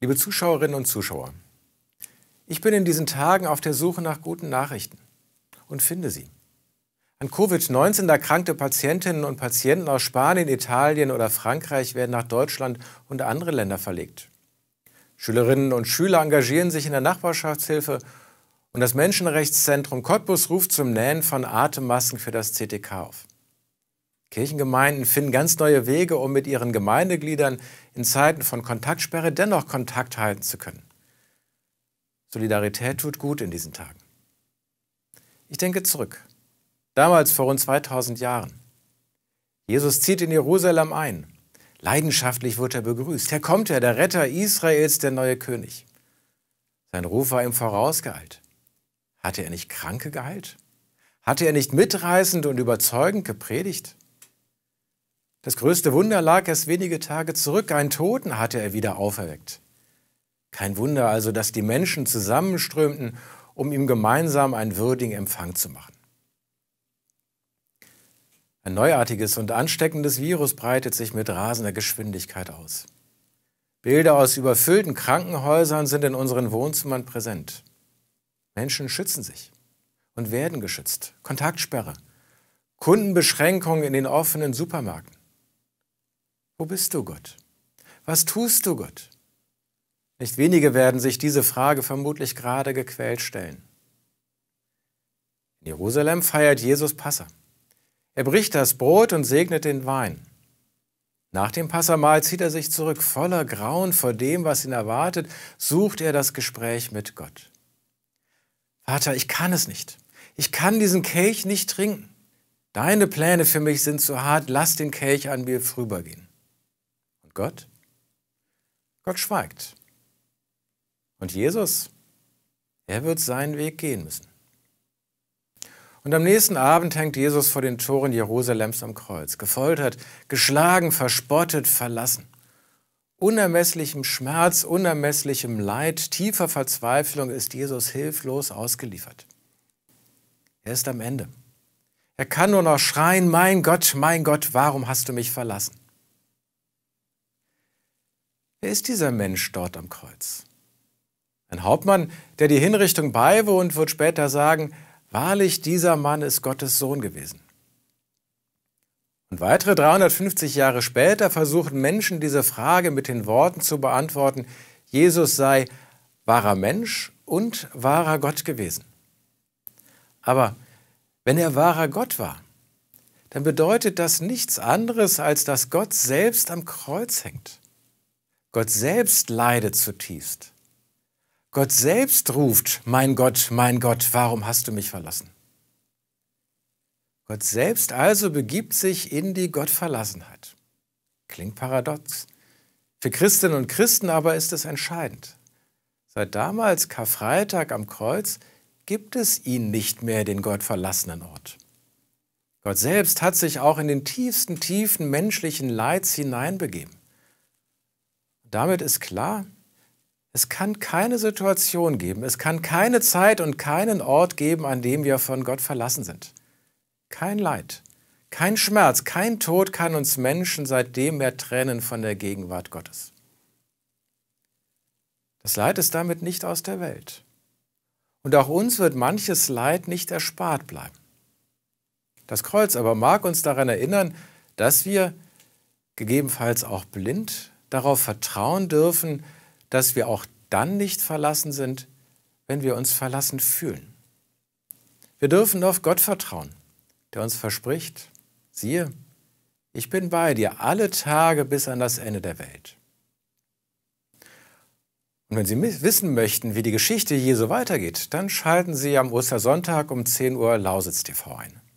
Liebe Zuschauerinnen und Zuschauer, ich bin in diesen Tagen auf der Suche nach guten Nachrichten und finde sie. An Covid-19 erkrankte Patientinnen und Patienten aus Spanien, Italien oder Frankreich werden nach Deutschland und andere Länder verlegt. Schülerinnen und Schüler engagieren sich in der Nachbarschaftshilfe und das Menschenrechtszentrum Cottbus ruft zum Nähen von Atemmasken für das CTK auf. Kirchengemeinden finden ganz neue Wege, um mit ihren Gemeindegliedern in Zeiten von Kontaktsperre dennoch Kontakt halten zu können. Solidarität tut gut in diesen Tagen. Ich denke zurück, damals vor rund 2000 Jahren. Jesus zieht in Jerusalem ein. Leidenschaftlich wird er begrüßt. Herr kommt er, der Retter Israels, der neue König. Sein Ruf war ihm vorausgeeilt. Hatte er nicht Kranke geheilt? Hatte er nicht mitreißend und überzeugend gepredigt? Das größte Wunder lag erst wenige Tage zurück. Einen Toten hatte er wieder auferweckt. Kein Wunder also, dass die Menschen zusammenströmten, um ihm gemeinsam einen würdigen Empfang zu machen. Ein neuartiges und ansteckendes Virus breitet sich mit rasender Geschwindigkeit aus. Bilder aus überfüllten Krankenhäusern sind in unseren Wohnzimmern präsent. Menschen schützen sich und werden geschützt. Kontaktsperre, Kundenbeschränkungen in den offenen Supermärkten. Wo bist du, Gott? Was tust du, Gott? Nicht wenige werden sich diese Frage vermutlich gerade gequält stellen. In Jerusalem feiert Jesus Passa. Er bricht das Brot und segnet den Wein. Nach dem Passamal zieht er sich zurück, voller Grauen vor dem, was ihn erwartet, sucht er das Gespräch mit Gott. Vater, ich kann es nicht. Ich kann diesen Kelch nicht trinken. Deine Pläne für mich sind zu hart, lass den Kelch an mir vorübergehen. Gott? Gott schweigt. Und Jesus, er wird seinen Weg gehen müssen. Und am nächsten Abend hängt Jesus vor den Toren Jerusalems am Kreuz, gefoltert, geschlagen, verspottet, verlassen. Unermesslichem Schmerz, unermesslichem Leid, tiefer Verzweiflung ist Jesus hilflos ausgeliefert. Er ist am Ende. Er kann nur noch schreien, mein Gott, mein Gott, warum hast du mich verlassen? Wer ist dieser Mensch dort am Kreuz? Ein Hauptmann, der die Hinrichtung beiwohnt, wird später sagen, wahrlich dieser Mann ist Gottes Sohn gewesen. Und weitere 350 Jahre später versuchen Menschen diese Frage mit den Worten zu beantworten, Jesus sei wahrer Mensch und wahrer Gott gewesen. Aber wenn er wahrer Gott war, dann bedeutet das nichts anderes, als dass Gott selbst am Kreuz hängt. Gott selbst leidet zutiefst. Gott selbst ruft, mein Gott, mein Gott, warum hast du mich verlassen? Gott selbst also begibt sich in die Gottverlassenheit. Klingt paradox. Für Christinnen und Christen aber ist es entscheidend. Seit damals Karfreitag am Kreuz gibt es ihn nicht mehr, den gottverlassenen Ort. Gott selbst hat sich auch in den tiefsten Tiefen menschlichen Leids hineinbegeben. Damit ist klar, es kann keine Situation geben, es kann keine Zeit und keinen Ort geben, an dem wir von Gott verlassen sind. Kein Leid, kein Schmerz, kein Tod kann uns Menschen seitdem mehr trennen von der Gegenwart Gottes. Das Leid ist damit nicht aus der Welt. Und auch uns wird manches Leid nicht erspart bleiben. Das Kreuz aber mag uns daran erinnern, dass wir gegebenenfalls auch blind darauf vertrauen dürfen, dass wir auch dann nicht verlassen sind, wenn wir uns verlassen fühlen. Wir dürfen auf Gott vertrauen, der uns verspricht, siehe, ich bin bei dir alle Tage bis an das Ende der Welt. Und wenn Sie wissen möchten, wie die Geschichte Jesu weitergeht, dann schalten Sie am Ostersonntag um 10 Uhr Lausitz TV ein.